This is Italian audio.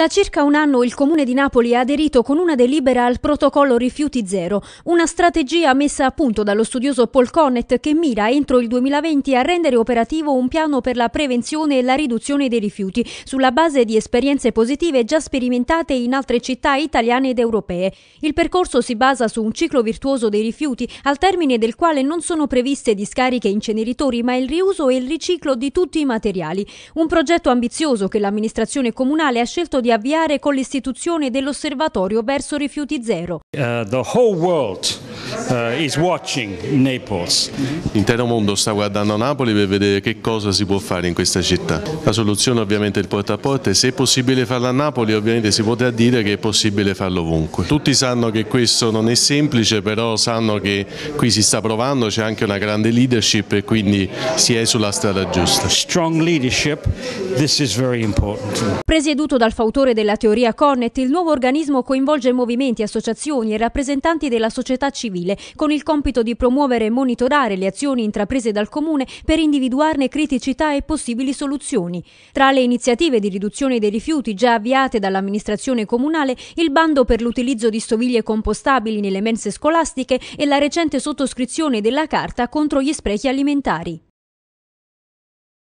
Da circa un anno il Comune di Napoli ha aderito con una delibera al protocollo Rifiuti Zero, una strategia messa a punto dallo studioso Paul Connett che mira entro il 2020 a rendere operativo un piano per la prevenzione e la riduzione dei rifiuti, sulla base di esperienze positive già sperimentate in altre città italiane ed europee. Il percorso si basa su un ciclo virtuoso dei rifiuti, al termine del quale non sono previste discariche e inceneritori, ma il riuso e il riciclo di tutti i materiali. Un progetto ambizioso che l'amministrazione comunale ha scelto di avviare con l'istituzione dell'osservatorio verso rifiuti zero. Uh, Uh, L'intero mondo sta guardando Napoli per vedere che cosa si può fare in questa città. La soluzione ovviamente è il porta a porta e se è possibile farlo a Napoli ovviamente si potrà dire che è possibile farlo ovunque. Tutti sanno che questo non è semplice però sanno che qui si sta provando, c'è anche una grande leadership e quindi si è sulla strada giusta. Presieduto dal fautore della teoria Cornet, il nuovo organismo coinvolge movimenti, associazioni e rappresentanti della società civile civile, con il compito di promuovere e monitorare le azioni intraprese dal Comune per individuarne criticità e possibili soluzioni. Tra le iniziative di riduzione dei rifiuti già avviate dall'amministrazione comunale, il bando per l'utilizzo di stoviglie compostabili nelle mense scolastiche e la recente sottoscrizione della carta contro gli sprechi alimentari.